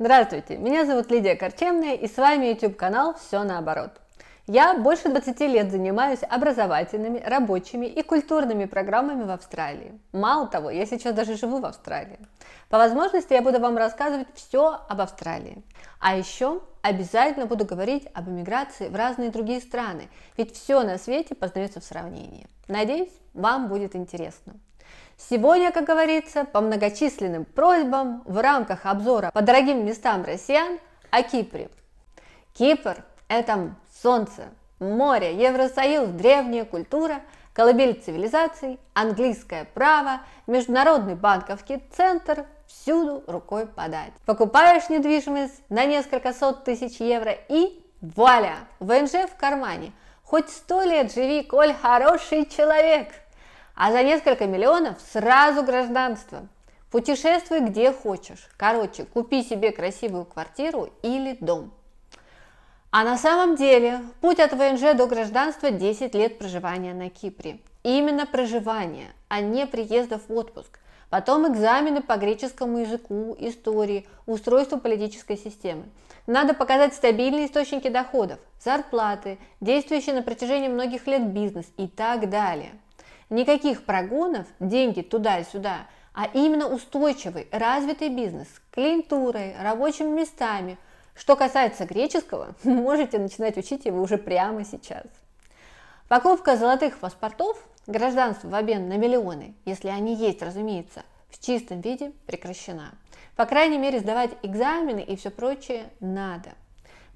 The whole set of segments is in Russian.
Здравствуйте, меня зовут Лидия Корчемная и с вами YouTube канал «Все наоборот». Я больше 20 лет занимаюсь образовательными, рабочими и культурными программами в Австралии. Мало того, я сейчас даже живу в Австралии. По возможности я буду вам рассказывать все об Австралии. А еще обязательно буду говорить об эмиграции в разные другие страны, ведь все на свете познается в сравнении. Надеюсь, вам будет интересно. Сегодня, как говорится, по многочисленным просьбам в рамках обзора по дорогим местам россиян о Кипре. Кипр – это солнце, море, Евросоюз, древняя культура, колыбель цивилизаций, английское право, международный банковский центр, всюду рукой подать. Покупаешь недвижимость на несколько сот тысяч евро и вуаля, ВНЖ в кармане. Хоть сто лет живи, коль хороший человек – а за несколько миллионов сразу гражданство. Путешествуй где хочешь. Короче, купи себе красивую квартиру или дом. А на самом деле путь от ВНЖ до гражданства 10 лет проживания на Кипре. Именно проживание, а не приезда в отпуск. Потом экзамены по греческому языку, истории, устройству политической системы. Надо показать стабильные источники доходов, зарплаты, действующий на протяжении многих лет бизнес и так далее – Никаких прогонов, деньги туда и сюда, а именно устойчивый, развитый бизнес с клиентурой, рабочими местами. Что касается греческого, можете начинать учить его уже прямо сейчас. Покупка золотых паспортов, гражданство в обмен на миллионы, если они есть, разумеется, в чистом виде прекращена. По крайней мере, сдавать экзамены и все прочее надо.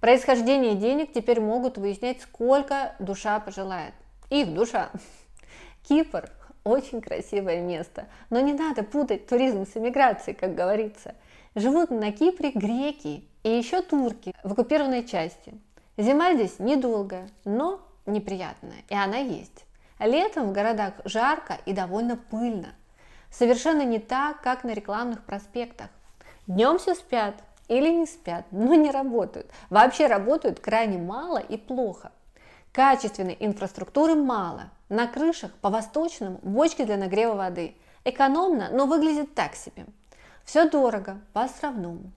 Происхождение денег теперь могут выяснять, сколько душа пожелает. Их душа. Кипр очень красивое место, но не надо путать туризм с эмиграцией, как говорится. Живут на Кипре греки и еще турки в оккупированной части. Зима здесь недолгая, но неприятная, и она есть. Летом в городах жарко и довольно пыльно. Совершенно не так, как на рекламных проспектах. Днем все спят или не спят, но не работают. Вообще работают крайне мало и плохо. Качественной инфраструктуры мало. На крышах, по-восточному, бочки для нагрева воды. Экономно, но выглядит так себе. Все дорого, по-островному.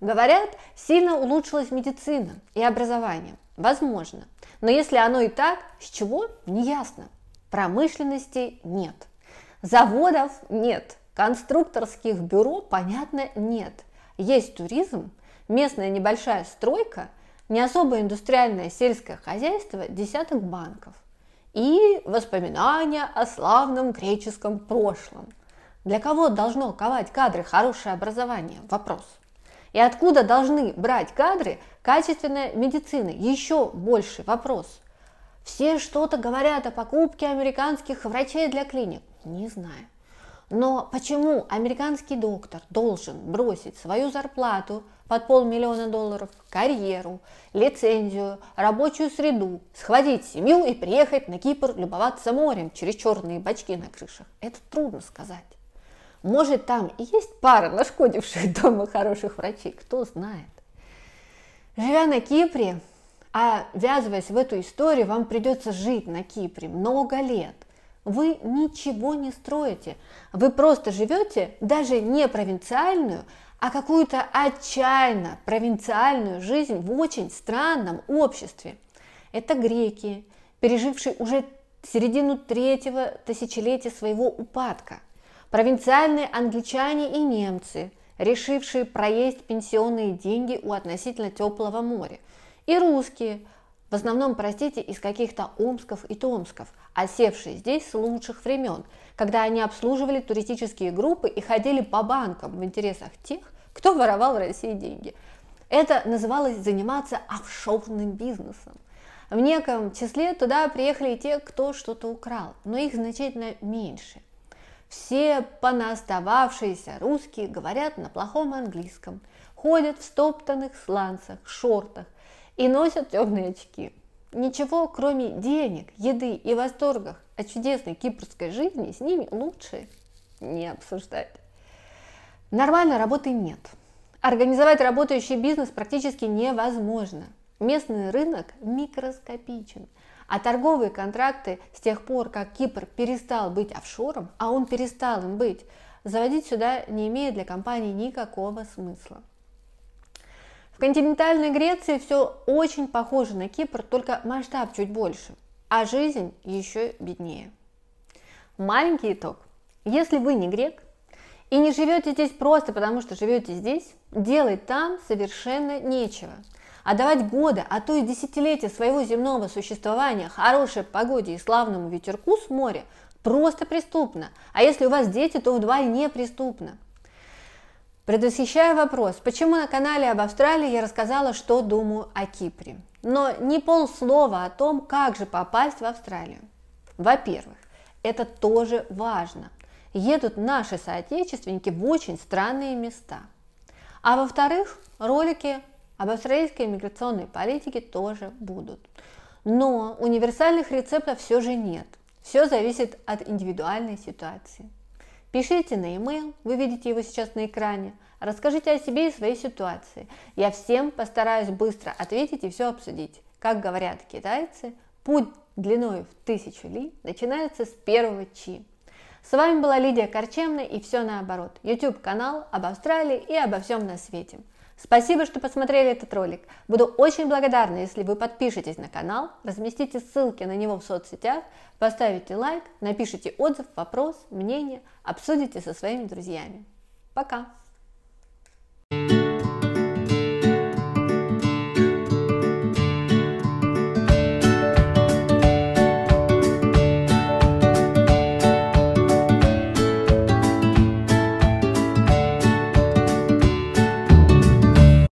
Говорят, сильно улучшилась медицина и образование. Возможно. Но если оно и так, с чего – не ясно Промышленности нет. Заводов нет. Конструкторских бюро, понятно, нет. Есть туризм, местная небольшая стройка не особо индустриальное сельское хозяйство десяток банков и воспоминания о славном греческом прошлом. Для кого должно ковать кадры хорошее образование? Вопрос. И откуда должны брать кадры качественной медицины? Еще больше? вопрос. Все что-то говорят о покупке американских врачей для клиник. Не знаю. Но почему американский доктор должен бросить свою зарплату под полмиллиона долларов, карьеру, лицензию, рабочую среду, схватить семью и приехать на Кипр любоваться морем через черные бачки на крышах? Это трудно сказать. Может, там и есть пара нашкодивших дома хороших врачей, кто знает. Живя на Кипре, а ввязываясь в эту историю, вам придется жить на Кипре много лет – вы ничего не строите. Вы просто живете даже не провинциальную, а какую-то отчаянно провинциальную жизнь в очень странном обществе. Это греки, пережившие уже середину третьего тысячелетия своего упадка, провинциальные англичане и немцы, решившие проесть пенсионные деньги у относительно теплого моря, и русские, в основном, простите, из каких-то Омсков и Томсков, осевшие здесь с лучших времен, когда они обслуживали туристические группы и ходили по банкам в интересах тех, кто воровал в России деньги. Это называлось заниматься офшорным бизнесом. В неком числе туда приехали те, кто что-то украл, но их значительно меньше. Все понастававшиеся русские говорят на плохом английском, ходят в стоптанных сланцах, шортах, и носят темные очки. Ничего, кроме денег, еды и восторгов о чудесной кипрской жизни, с ними лучше не обсуждать. Нормально работы нет. Организовать работающий бизнес практически невозможно. Местный рынок микроскопичен. А торговые контракты с тех пор, как Кипр перестал быть офшором, а он перестал им быть, заводить сюда не имеет для компании никакого смысла. В континентальной Греции все очень похоже на Кипр, только масштаб чуть больше, а жизнь еще беднее. Маленький итог. Если вы не грек и не живете здесь просто потому, что живете здесь, делать там совершенно нечего. Отдавать а года, а то и десятилетия своего земного существования хорошей погоде и славному ветерку с моря просто преступно. А если у вас дети, то вдвойне преступно. Предвосхищая вопрос, почему на канале об Австралии я рассказала, что думаю о Кипре, но не полслова о том, как же попасть в Австралию. Во-первых, это тоже важно. Едут наши соотечественники в очень странные места. А во-вторых, ролики об австралийской миграционной политике тоже будут. Но универсальных рецептов все же нет. Все зависит от индивидуальной ситуации. Пишите на e-mail, вы видите его сейчас на экране, расскажите о себе и своей ситуации. Я всем постараюсь быстро ответить и все обсудить. Как говорят китайцы, путь длиной в тысячу ли начинается с первого чи. С вами была Лидия Корчемная и все наоборот. YouTube канал об Австралии и обо всем на свете. Спасибо, что посмотрели этот ролик. Буду очень благодарна, если вы подпишетесь на канал, разместите ссылки на него в соцсетях, поставите лайк, напишите отзыв, вопрос, мнение, обсудите со своими друзьями. Пока!